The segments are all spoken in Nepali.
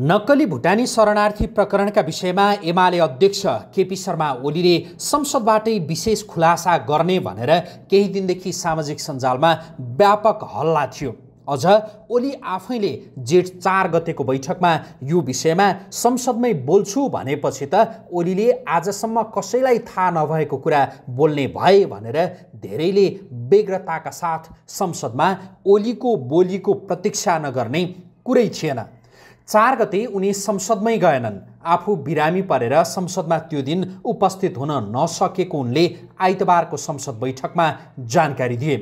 नक्कली भुटानी शरणार्थी प्रकरणका विषयमा एमाले अध्यक्ष केपी शर्मा ओलीले संसदबाटै विशेष खुलासा गर्ने भनेर केही दिनदेखि सामाजिक सञ्जालमा व्यापक हल्ला थियो अझ ओली आफैले जेठ चार गतेको बैठकमा यो विषयमा संसदमै बोल्छु भनेपछि त ओलीले आजसम्म कसैलाई थाहा नभएको कुरा बोल्ने भए भनेर धेरैले व्यग्रताका साथ संसदमा ओलीको बोलीको प्रतीक्षा नगर्ने कुरै थिएन चार गते उनी संसदमै गएनन् आफू बिरामी परेर संसदमा त्यो दिन उपस्थित हुन नसकेको उनले आइतबारको संसद बैठकमा जानकारी दिए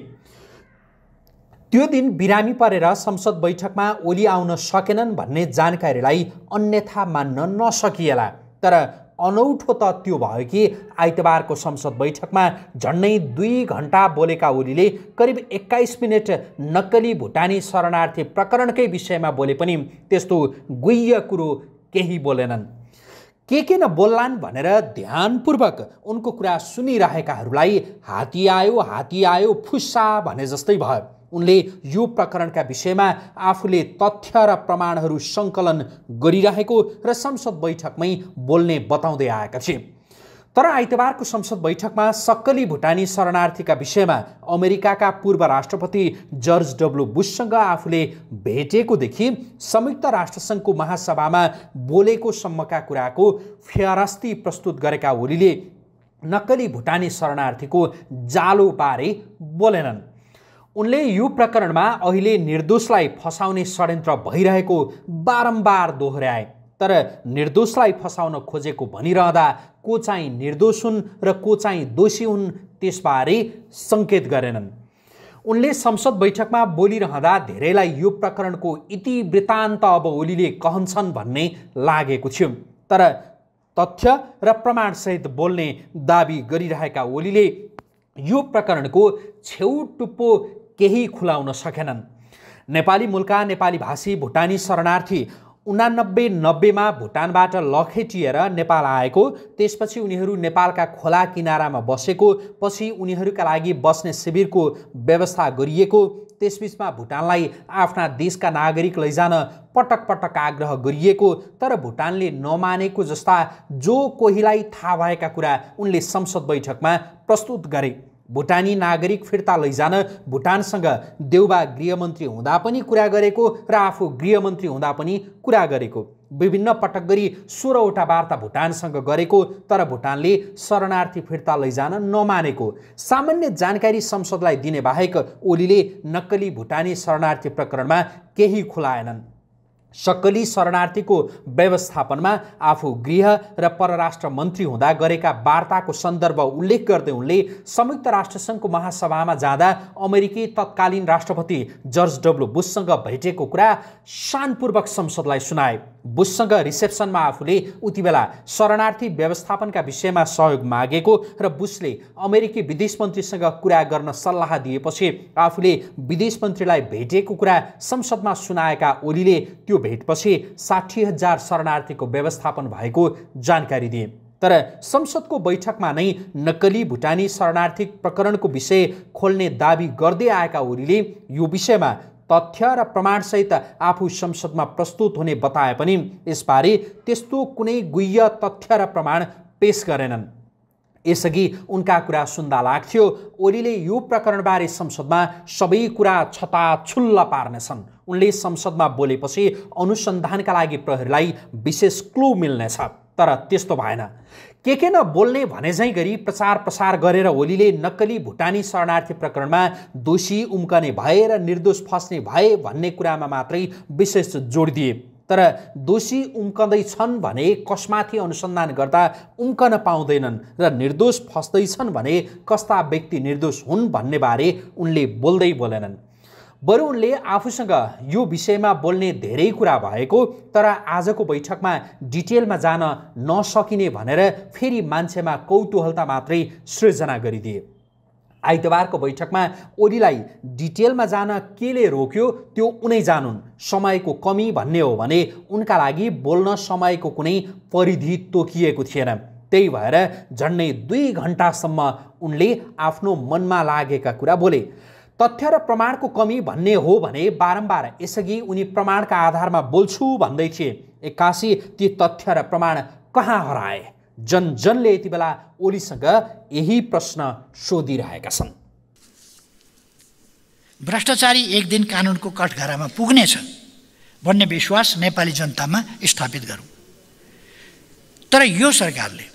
त्यो दिन बिरामी परेर संसद बैठकमा ओली आउन सकेनन् भन्ने जानकारीलाई अन्यथा मान्न नसकिएला तर अनौठो त त्यो भयो कि आइतबारको संसद बैठकमा झन्डै दुई घन्टा बोलेका ओलीले करिब एक्काइस मिनट नक्कली भुटानी शरणार्थी प्रकरणकै विषयमा बोले पनि त्यस्तो गुह्य कुरो केही बोलेनन् के के नबोल्लान् भनेर ध्यानपूर्वक उनको कुरा सुनिरहेकाहरूलाई हात्ती आयो हात्ती आयो फुस्सा भने जस्तै भयो उनले यो प्रकरणका विषयमा आफूले तथ्य र प्रमाणहरू सङ्कलन गरिरहेको र संसद बैठकमै बोल्ने बताउँदै आएका थिए तर आइतबारको संसद बैठकमा सक्कली भुटानी शरणार्थीका विषयमा अमेरिकाका पूर्व राष्ट्रपति जर्ज डब्लु बुससँग आफूले भेटेकोदेखि संयुक्त राष्ट्रसङ्घको महासभामा बोलेको सम्मका कुराको फेरास्ती प्रस्तुत गरेका ओलीले नक्कली भुटानी शरणार्थीको जालोबारे बोलेनन् उनले यो प्रकरणमा अहिले निर्दोषलाई फसाउने षड्यन्त्र भइरहेको बारम्बार दोहोऱ्याए तर निर्दोषलाई फसाउन खोजेको भनिरहँदा को चाहिँ निर्दोष हुन् र को चाहिँ दोषी हुन् त्यसबारे सङ्केत गरेनन् उनले संसद बैठकमा बोलिरहँदा धेरैलाई यो प्रकरणको इतिवृत्तान्त अब ओलीले कहन्छन् भन्ने लागेको थियो तर तथ्य र प्रमाणसहित बोल्ने दावी गरिरहेका ओलीले यो प्रकरणको छेउटुप्पो केही खुलाउन सकेनन् नेपाली मूलका नेपाली भाषी भुटानी शरणार्थी उनानब्बे नब्बेमा भुटानबाट लखेटिएर नेपाल आएको त्यसपछि उनीहरू नेपालका खोला किनारामा बसेको पछि उनीहरूका लागि बस्ने शिविरको व्यवस्था गरिएको त्यसबिचमा भुटानलाई आफ्ना देशका नागरिक लैजान पटक पटक आग्रह गरिएको तर भुटानले नमानेको जस्ता जो कोहीलाई थाहा भएका कुरा उनले संसद बैठकमा प्रस्तुत गरे भुटानी नागरिक फिर्ता लैजान भुटानसँग देउबा गृहमन्त्री हुँदा पनि कुरा गरेको र आफू गृहमन्त्री हुँदा पनि कुरा गरेको विभिन्न पटक गरी सोह्रवटा वार्ता भुटानसँग गरेको तर भुटानले शरणार्थी फिर्ता लैजान नमानेको सामान्य जानकारी संसदलाई दिने बाहेक ओलीले नक्कली भुटानी शरणार्थी प्रकरणमा केही खुलाएनन् सक्कली शरणार्थीको व्यवस्थापनमा आफू गृह र परराष्ट्र मन्त्री हुँदा गरेका वार्ताको सन्दर्भ उल्लेख गर्दै उनले संयुक्त राष्ट्रसङ्घको महासभामा जाँदा अमेरिकी तत्कालीन राष्ट्रपति जर्ज डब्लु बुससँग भेटेको कुरा शानपूर्वक संसदलाई सुनाए बुससँग रिसेप्सनमा आफूले उति बेला शरणार्थी व्यवस्थापनका विषयमा सहयोग मागेको र बुसले अमेरिकी विदेश मन्त्रीसँग कुरा गर्न सल्लाह दिएपछि आफूले विदेश मन्त्रीलाई भेटेको कुरा संसदमा सुनाएका ओलीले त्यो भेटपछि साठी हजार शरणार्थीको व्यवस्थापन भएको जानकारी दिए तर संसदको बैठकमा नै नक्कली भुटानी शरणार्थी प्रकरणको विषय खोल्ने दावी गर्दै आएका ओलीले यो विषयमा तथ्य र प्रमाणसहित आफू संसदमा प्रस्तुत हुने बताए पनि यसबारे त्यस्तो कुनै गुह्य तथ्य र प्रमाण पेश गरेनन् यसअघि उनका कुरा सुन्दा लाग्थ्यो ओलीले यो प्रकरणबारे संसदमा सबै कुरा छताछुल्ल पार्नेछन् उनले संसदमा बोलेपछि अनुसन्धानका लागि प्रहरीलाई विशेष क्लु मिल्नेछ तर त्यस्तो भएन के के नबोल्ने भने झैँ गरी प्रचार प्रसार गरेर ओलीले नक्कली भुटानी शरणार्थी प्रकरणमा दोषी उम्कने भए र निर्दोष फस्ने भए भन्ने कुरामा मात्रै विशेष जोड दिए तर दोषी उम्कँदैछन् भने कसमाथि अनुसन्धान गर्दा उम्कन पाउँदैनन् र निर्दोष फस्दैछन् भने कस्ता व्यक्ति निर्दोष हुन् बारे उनले बोल्दै बोलेनन् बरु उनले आफूसँग यो विषयमा बोल्ने धेरै कुरा भएको तर आजको बैठकमा डिटेलमा जान नसकिने भनेर फेरि मान्छेमा कौतूहलता मात्रै सृजना गरिदिए आइतबारको बैठकमा ओलीलाई डिटेलमा जान केले रोक्यो त्यो उनै जानुन् समयको कमी भन्ने हो भने उनका लागि बोल्न समयको कुनै परिधि तोकिएको थिएन त्यही भएर झन्डै दुई घन्टासम्म उनले आफ्नो मनमा लागेका कुरा बोले तथ्य र प्रमाणको कमी भन्ने हो भने बारम्बार यसअघि उनी प्रमाणका आधारमा बोल्छु भन्दै थिए एक्कासी ती तथ्य र प्रमाण कहाँ हराए जनजनले यति बेला ओलीसँग यही प्रश्न सोधिरहेका छन् भ्रष्टाचारी एक दिन कानुनको कठघरामा पुग्नेछ भन्ने विश्वास नेपाली जनतामा स्थापित गरौँ तर यो सरकारले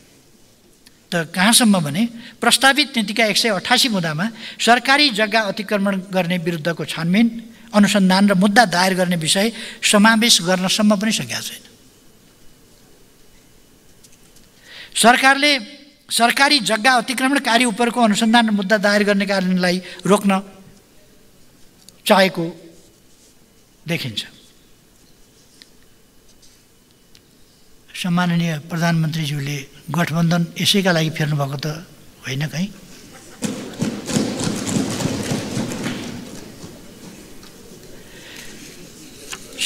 त कहाँसम्म भने प्रस्तावित नीतिका एक सय अठासी मुद्दामा सरकारी जग्गा अतिक्रमण गर्ने विरुद्धको छानबिन अनुसन्धान र मुद्दा दायर गर्ने विषय समावेश गर्नसम्म पनि सकेका छैन सरकारले सरकारी जग्गा अतिक्रमणकारी उपरको अनुसन्धान मुद्दा दायर गर्ने कारणलाई रोक्न चाहेको देखिन्छ सम्माननीय प्रधानमन्त्रीज्यूले गठबन्धन यसैका लागि फेर्नुभएको त होइन कहीँ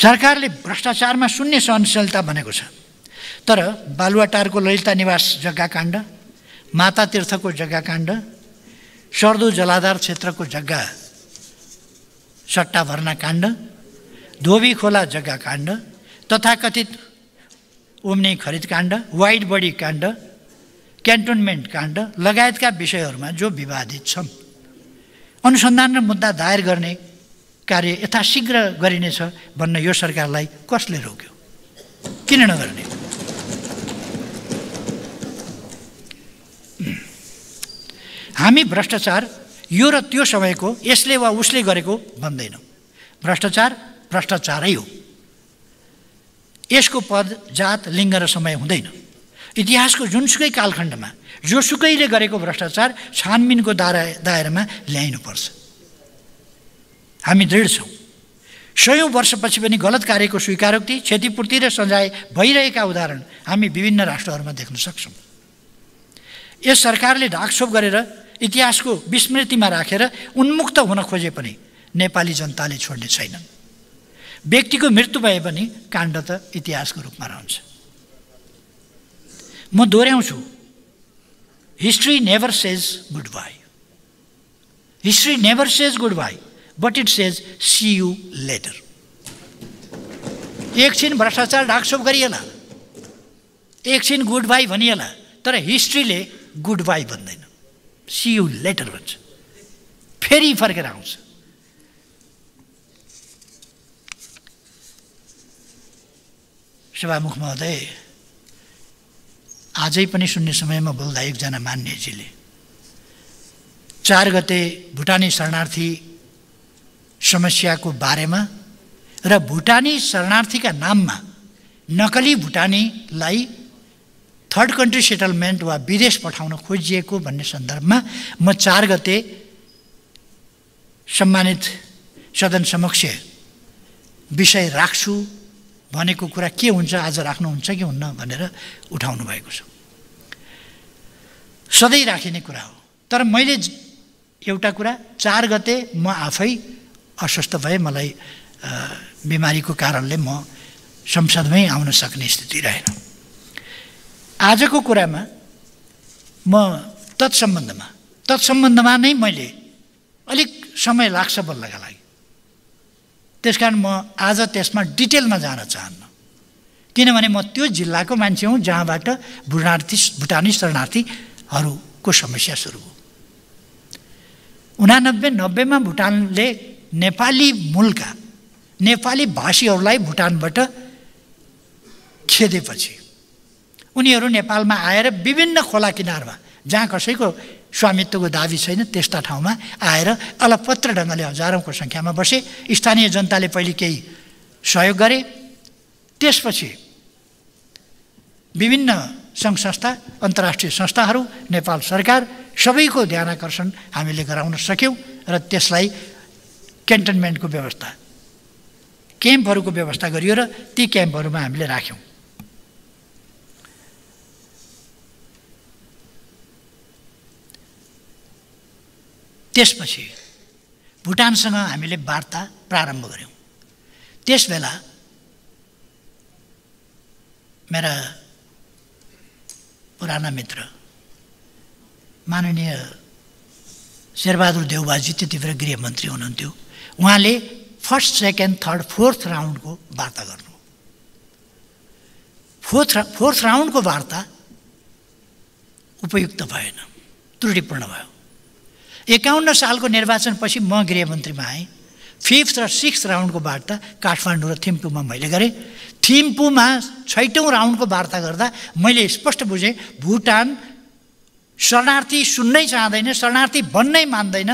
सरकारले भ्रष्टाचारमा शून्य सहनशीलता भनेको छ तर बालुवाटारको ललिता निवास जग्गाकाण्ड माता तीर्थको जग्गाकाण्ड सर्दो जलाधार क्षेत्रको जग्गा सट्टा भर्ना काण्ड धोबी खोला जग्गा काण्ड तथाकथित उम्ने खरिद काण्ड वाइट बडी काण्ड क्यान्टोनमेन्ट काण्ड लगायतका विषयहरूमा जो विवादित छन् अनुसन्धान र मुद्दा दायर गर्ने कार्य यथाशीघ्र गरिनेछ भन्न यो सरकारलाई कसले रोक्यो किन नगर्ने हामी भ्रष्टाचार यो र त्यो समयको यसले वा उसले गरेको भन्दैनौँ भ्रष्टाचार भ्रष्टाचारै हो यसको पद जात लिङ्ग र समय हुँदैन इतिहासको जुनसुकै कालखण्डमा जोसुकैले गरेको भ्रष्टाचार छानबिनको दायरा दायरामा ल्याइनुपर्छ हामी दृढ छौँ सयौँ वर्षपछि पनि गलत कार्यको स्वीकारोक्ति क्षतिपूर्ति र सजाय भइरहेका उदाहरण हामी विभिन्न राष्ट्रहरूमा देख्न सक्छौँ यस सरकारले ढाकछोप गरेर इतिहासको विस्मृतिमा राखेर उन्मुक्त हुन खोजे पनि नेपाली जनताले छोड्ने छैनन् व्यक्तिको मृत्यु भए पनि काण्ड त इतिहासको रूपमा रहन्छ म दोहोऱ्याउँछु history never says goodbye history never says goodbye but it says see you later एकछिन भ्रष्टाचार ढाकछोप गरिएला एकछिन गुड बाई भनिएला तर हिस्ट्रीले गुड बाई भन्दैन सी यु लेटर भन्छ फेरि फर्केर आउँछ सेवामुख महोदय आजै पनि सुन्ने समयमा बोल्दा एकजना मान्यजीले चार गते भुटानी शरणार्थी समस्याको बारेमा र भुटानी शरणार्थीका नाममा नकली भुटानीलाई थर्ड कन्ट्री सेटलमेन्ट वा विदेश पठाउन खोजिएको भन्ने सन्दर्भमा म चार गते सम्मानित सदन समक्ष विषय राख्छु भनेको कुरा के हुन्छ आज राख्नुहुन्छ कि हुन्न भनेर उठाउनु भएको छ सधैँ राखिने कुरा हो तर मैले एउटा कुरा चार गते म आफै अस्वस्थ भएँ मलाई बिमारीको कारणले म संसदमै आउन सक्ने स्थिति रहेन आजको कुरामा म तत्सम्बन्धमा तत्सम्बन्धमा नै मैले अलिक समय लाग्छ बोल्नका लागि त्यस कारण म आज त्यसमा डिटेलमा जान चाहन्न किनभने म त्यो जिल्लाको मान्छे हुँ जहाँबाट भुटार्थी भुटानी शरणार्थीहरूको समस्या सुरु हो उनानब्बे नब्बेमा भुटानले नेपाली मूलका नेपाली भाषीहरूलाई भुटानबाट खेदेपछि उनीहरू नेपालमा आएर विभिन्न खोला किनारमा जहाँ कसैको स्वामित्वको दाबी छैन त्यस्ता ठाउँमा आएर अलपत्र ढङ्गले हजारौँको सङ्ख्यामा बसे स्थानीय जनताले पहिले केही सहयोग गरे त्यसपछि विभिन्न सङ्घ संस्था अन्तर्राष्ट्रिय संस्थाहरू नेपाल सरकार सबैको ध्यान आकर्षण हामीले गराउन सक्यौँ र त्यसलाई क्यान्टनमेन्टको व्यवस्था क्याम्पहरूको व्यवस्था गरियो र ती क्याम्पहरूमा हामीले राख्यौँ त्यसपछि भुटानसँग हामीले वार्ता प्रारम्भ गऱ्यौँ त्यस बेला मेरा पुराना मित्र माननीय शेरबहादुर देवबाजी त्यति बेला गृहमन्त्री हुनुहुन्थ्यो उहाँले फर्स्ट सेकेन्ड थर्ड फोर्थ राउन्डको वार्ता गर्नु फोर्थ फोर्थ राउन्डको वार्ता उपयुक्त भएन त्रुटिपूर्ण भयो एकाउन्न सालको निर्वाचनपछि म गृहमन्त्रीमा आएँ फिफ्थ र सिक्स राउन्डको वार्ता काठमाडौँ र थिम्पूमा मैले गरेँ थिम्पूमा छैटौँ राउन्डको वार्ता गर्दा मैले स्पष्ट बुझेँ भुटान शरणार्थी सुन्नै चाहँदैन शरणार्थी भन्नै मान्दैन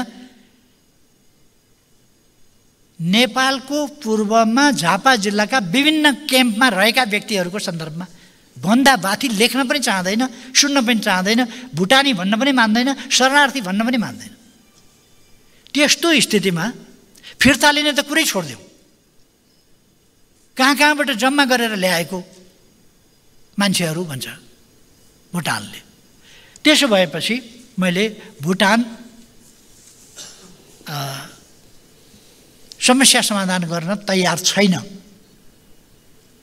नेपालको पूर्वमा झापा जिल्लाका विभिन्न क्याम्पमा रहेका व्यक्तिहरूको सन्दर्भमा भन्दा बाथी लेख्न पनि चाहँदैन सुन्न पनि चाहँदैन भुटानी भन्न पनि मान्दैन शरणार्थी भन्न पनि मान्दैन त्यस्तो स्थितिमा फिर्ता लिने त कुरै छोडिदिउँ कहाँ कहाँबाट जम्मा गरेर ल्याएको मान्छेहरू भन्छ भुटानले त्यसो भएपछि मैले भुटान समस्या समाधान गर्न तयार छैन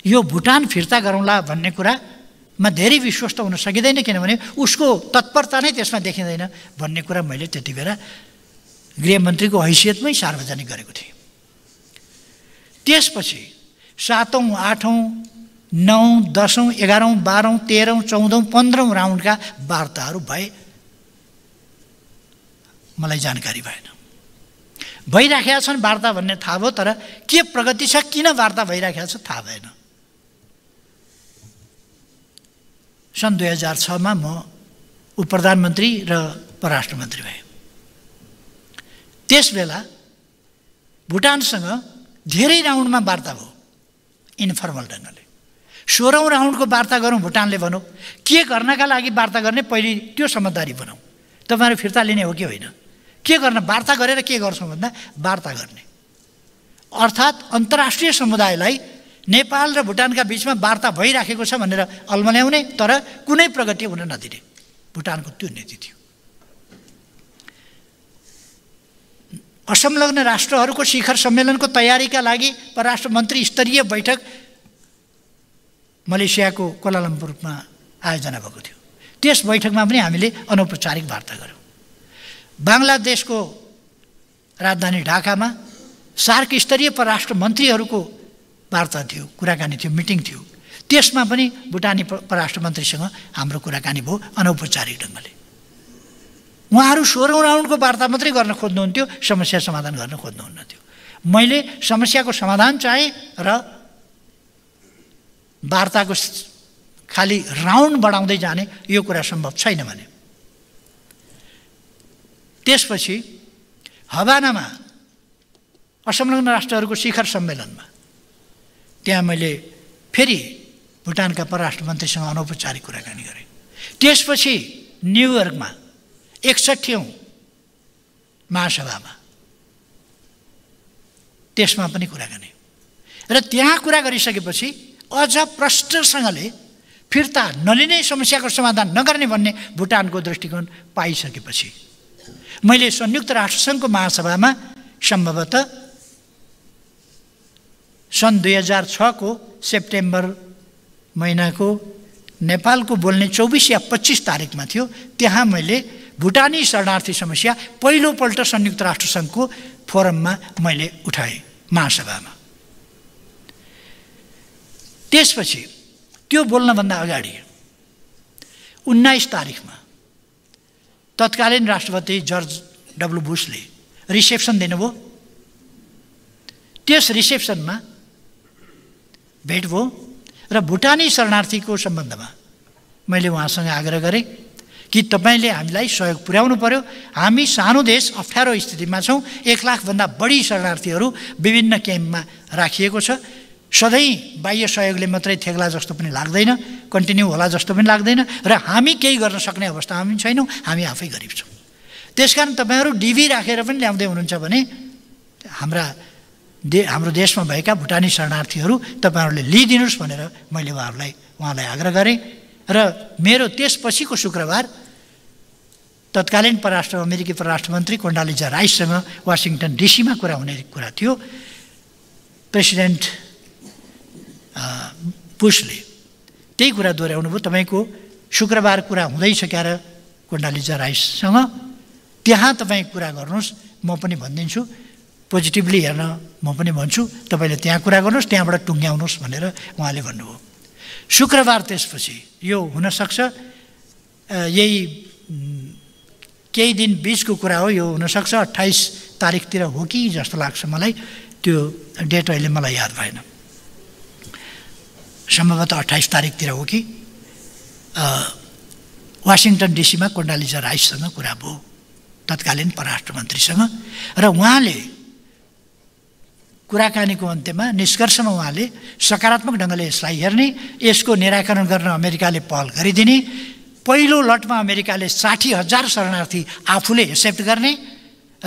यो भुटान फिर्ता गरौँला भन्ने कुरामा धेरै विश्वस्त हुन सकिँदैन किनभने उसको तत्परता नै त्यसमा देखिँदैन भन्ने कुरा मैले त्यति बेला गृहमन्त्रीको हैसियतमै सार्वजनिक गरेको थिएँ त्यसपछि सातौँ आठौँ नौ दसौँ एघारौँ बाह्रौँ तेह्रौँ चौधौँ पन्ध्रौँ राउन्डका वार्ताहरू भए मलाई जानकारी भएन भइराखेका छन् वार्ता भन्ने थाहा भयो तर के प्रगति छ किन वार्ता भइराखेको छ थाहा भएन सन् दुई हजार छमा म उप प्रधानमन्त्री र परराष्ट्र मन्त्री भएँ त्यस बेला भुटानसँग धेरै राउन्डमा वार्ता भयो इन्फर्मल ढङ्गले सोह्रौँ राउन्डको वार्ता गरौँ भुटानले भनौँ के गर्नका लागि वार्ता गर्ने पहिले त्यो समझदारी बनाऊ तपाईँहरू फिर्ता लिने हो कि होइन के गर्न वार्ता गरेर के गर्छौँ भन्दा वार्ता गर्ने अर्थात् अन्तर्राष्ट्रिय समुदायलाई नेपाल र भुटानका बिचमा वार्ता भइराखेको छ भनेर अल्मल्याउने तर कुनै प्रगति हुन नदिने भुटानको त्यो नीति थियो असंलग्न राष्ट्रहरूको शिखर सम्मेलनको तयारीका लागि परराष्ट्र मन्त्री स्तरीय बैठक मलेसियाको कोलालम्पुरमा आयोजना भएको थियो त्यस बैठकमा पनि हामीले अनौपचारिक वार्ता गऱ्यौँ बङ्गलादेशको राजधानी ढाकामा सार्क स्तरीय परराष्ट्र मन्त्रीहरूको वार्ता थियो कुराकानी थियो मिटिङ थियो त्यसमा पनि भुटानी परराष्ट्र मन्त्रीसँग हाम्रो कुराकानी भयो अनौपचारिक ढङ्गले उहाँहरू सोह्रौँ राउन्डको वार्ता मात्रै गर्न खोज्नुहुन्थ्यो समस्या समाधान गर्न खोज्नुहुन्न मैले समस्याको समाधान चाहेँ र वार्ताको खालि राउन्ड बढाउँदै जाने यो कुरा सम्भव छैन भने त्यसपछि हवानामा असंलग्न राष्ट्रहरूको शिखर सम्मेलनमा त्यहाँ मैले फेरि भुटानका परराष्ट्र मन्त्रीसँग अनौपचारिक कुराकानी गरेँ त्यसपछि न्युयोर्कमा एकसठी महासभामा त्यसमा पनि कुरा गर्ने र त्यहाँ कुरा गरिसकेपछि अझ प्रष्टसँगले फिर्ता नलिने समस्याको समाधान नगर्ने भन्ने भुटानको दृष्टिकोण पाइसकेपछि मैले संयुक्त राष्ट्रसङ्घको महासभामा सम्भवतः सन् दुई हजार छको सेप्टेम्बर महिनाको नेपालको बोल्ने चौबिस या पच्चिस तारिकमा थियो त्यहाँ मैले भुटानी शरणार्थी समस्या पहिलोपल्ट संयुक्त राष्ट्रसङ्घको फोरममा मैले उठाएँ महासभामा त्यसपछि त्यो बोल्नभन्दा अगाडि उन्नाइस तारिकमा तत्कालीन राष्ट्रपति जर्ज डब्लु बुसले रिसेप्सन दिनुभयो त्यस रिसेप्सनमा भेट भयो र भुटानी शरणार्थीको सम्बन्धमा मैले उहाँसँग आग्रह गरेँ कि तपाईँले हामीलाई सहयोग पुर्याउनु पर्यो हामी सानो देश अप्ठ्यारो स्थितिमा छौँ एक लाखभन्दा बढी शरणार्थीहरू विभिन्न क्याम्पमा राखिएको छ सधैँ बाह्य सहयोगले मात्रै थेग्ला जस्तो पनि लाग्दैन कन्टिन्यू होला जस्तो पनि लाग्दैन र हामी केही गर्न सक्ने अवस्था हामी छैनौँ हामी आफै गरिब छौँ त्यस कारण तपाईँहरू डिभी राखेर पनि ल्याउँदै हुनुहुन्छ भने हाम्रा दे हाम्रो देशमा भएका भुटानी शरणार्थीहरू तपाईँहरूले लिइदिनुहोस् भनेर मैले उहाँहरूलाई उहाँलाई आग्रह गरेँ र मेरो त्यसपछिको शुक्रबार तत्कालीन परराष्ट्र अमेरिकी परराष्ट्र मन्त्री कोण्डालिजा राईसँग वासिङटन डिसीमा कुरा हुने कुरा थियो प्रेसिडेन्ट पुसले त्यही कुरा दोहोऱ्याउनु भयो तपाईँको शुक्रबार कुरा हुँदै क्यार कोण्डालिजा राईसँग त्यहाँ तपाईँ कुरा गर्नुहोस् म पनि भनिदिन्छु पोजिटिभली हेर्न म पनि भन्छु तपाईँले त्यहाँ कुरा गर्नुहोस् त्यहाँबाट टुङ्ग्याउनुहोस् भनेर उहाँले भन्नुभयो शुक्रबार त्यसपछि यो हुनसक्छ यही केही दिन बिचको कुरा हो यो हुनसक्छ अट्ठाइस तारिकतिर हो कि जस्तो लाग्छ मलाई त्यो डेट अहिले मलाई याद भएन सम्भवतः अट्ठाइस तारिकतिर हो कि वासिङटन डिसीमा कोण्डालिजा राईसँग कुरा भयो तत्कालीन परराष्ट्र मन्त्रीसँग र उहाँले कुराकानीको अन्त्यमा निष्कर्षमा उहाँले सकारात्मक ढङ्गले यसलाई हेर्ने यसको निराकरण गर्न अमेरिकाले पहल गरिदिने पहिलो लटमा अमेरिकाले साठी हजार शरणार्थी आफूले एक्सेप्ट गर्ने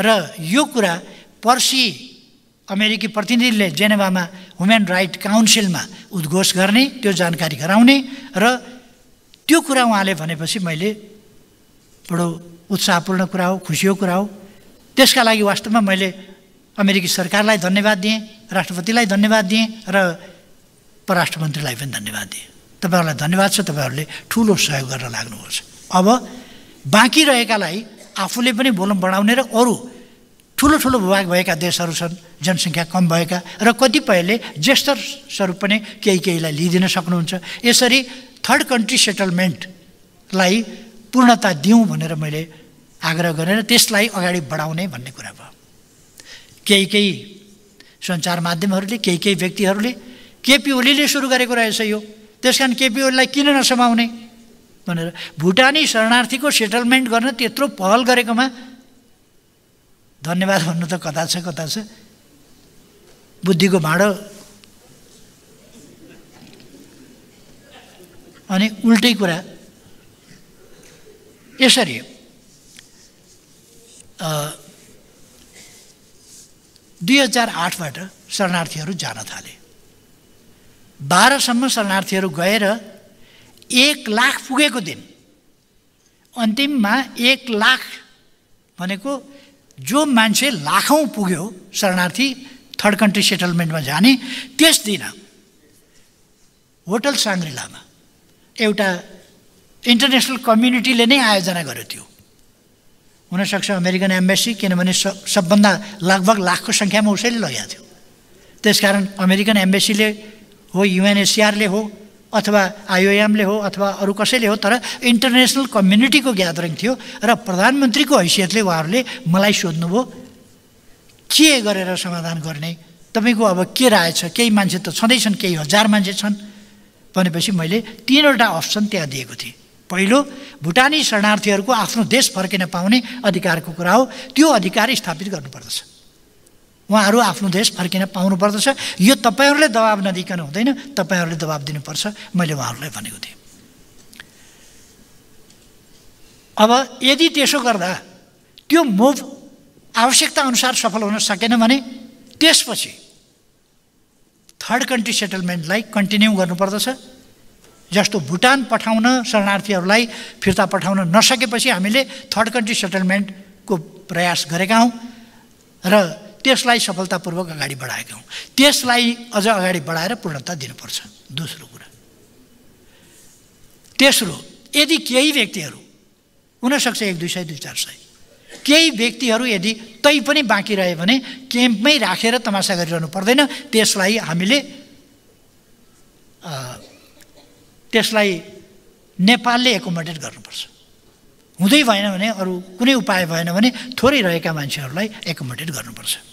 र यो कुरा पर्सि अमेरिकी प्रतिनिधिले जेनेभामा हुमेन राइट काउन्सिलमा उद्घोष गर्ने त्यो जानकारी गराउने र त्यो कुरा उहाँले भनेपछि मैले बडो उत्साहपूर्ण कुरा हो खुसीको कुरा हो त्यसका लागि वास्तवमा मैले अमेरिकी सरकारलाई धन्यवाद दिएँ राष्ट्रपतिलाई धन्यवाद दिएँ र परराष्ट्र मन्त्रीलाई पनि धन्यवाद दिएँ तपाईँहरूलाई धन्यवाद छ तपाईँहरूले ठुलो सहयोग गर्न लाग्नुहोस् अब बाँकी रहेकालाई आफूले पनि बोलम बढाउने र अरू ठुलो ठुलो भूभाग भएका देशहरू छन् जनसङ्ख्या कम भएका र कतिपयले जेस्टर स्वरूप पनि केही केहीलाई लिइदिन सक्नुहुन्छ यसरी थर्ड कन्ट्री सेटलमेन्टलाई पूर्णता दिउँ भनेर मैले आग्रह गरेर त्यसलाई अगाडि बढाउने भन्ने कुरा भयो केही केही सञ्चार माध्यमहरूले केही केही व्यक्तिहरूले केपी ओलीले सुरु गरेको रहेछ यो त्यस कारण केपी ओलीलाई किन नसमाउने भनेर भुटानी शरणार्थीको सेटलमेन्ट गर्न त्यत्रो पहल गरेकोमा धन्यवाद भन्नु त कता छ कता छ बुद्धिको भाँडो अनि उल्टै कुरा यसरी दुई हजार आठबाट शरणार्थीहरू जान थाले बाह्रसम्म शरणार्थीहरू गएर एक लाख पुगेको दिन अन्तिममा एक लाख भनेको जो मान्छे लाखौँ पुग्यो शरणार्थी थर्ड कन्ट्री सेटलमेन्टमा जाने त्यस दिन होटल साङ्ग्रिलामा एउटा इन्टरनेसनल कम्युनिटीले नै आयोजना गर्यो त्यो हुनसक्छ अमेरिकन एम्बेसी किनभने स सबभन्दा लगभग लाखको सङ्ख्यामा उसैले लगाएको थियो त्यसकारण अमेरिकन एम्बेसीले हो युएनएसिआरले हो अथवा आइओएमले हो अथवा अरू कसैले हो तर इन्टरनेसनल कम्युनिटीको ग्यादरिङ थियो र प्रधानमन्त्रीको हैसियतले उहाँहरूले मलाई सोध्नुभयो के गरेर समाधान गर्ने तपाईँको अब के राय छ केही मान्छे त छँदैछन् केही हजार मान्छे छन् भनेपछि मैले तिनवटा अप्सन त्यहाँ दिएको थिएँ पहिलो भुटानी शरणार्थीहरूको आफ्नो देश फर्किन पाउने अधिकारको कुरा हो त्यो अधिकार स्थापित गर्नुपर्दछ उहाँहरू आफ्नो देश फर्किन पाउनुपर्दछ यो तपाईँहरूले दबाब नदिकन हुँदैन तपाईँहरूले दबाब दिनुपर्छ मैले उहाँहरूलाई भनेको थिएँ अब यदि त्यसो गर्दा त्यो मुभ आवश्यकता अनुसार सफल हुन सकेन भने त्यसपछि थर्ड कन्ट्री सेटलमेन्टलाई कन्टिन्यू गर्नुपर्दछ जस्तो भुटान पठाउन शरणार्थीहरूलाई फिर्ता पठाउन नसकेपछि हामीले थर्ड कन्ट्री सेटलमेन्टको प्रयास गरेका हौँ र त्यसलाई सफलतापूर्वक अगाडि बढाएका हौँ त्यसलाई अझ अगाडि बढाएर पूर्णता दिनुपर्छ दोस्रो कुरा तेस्रो यदि केही व्यक्तिहरू हुनसक्छ एक दुई सय दुई चार सय केही व्यक्तिहरू यदि तै पनि बाँकी रह्यो भने क्याम्पमै राखेर तमासा गरिरहनु पर्दैन त्यसलाई हामीले त्यसलाई नेपालले एकोमोडेट गर्नुपर्छ हुँदै भएन भने अरू कुनै उपाय भएन भने थोरै रहेका मान्छेहरूलाई एकोमोडेट गर्नुपर्छ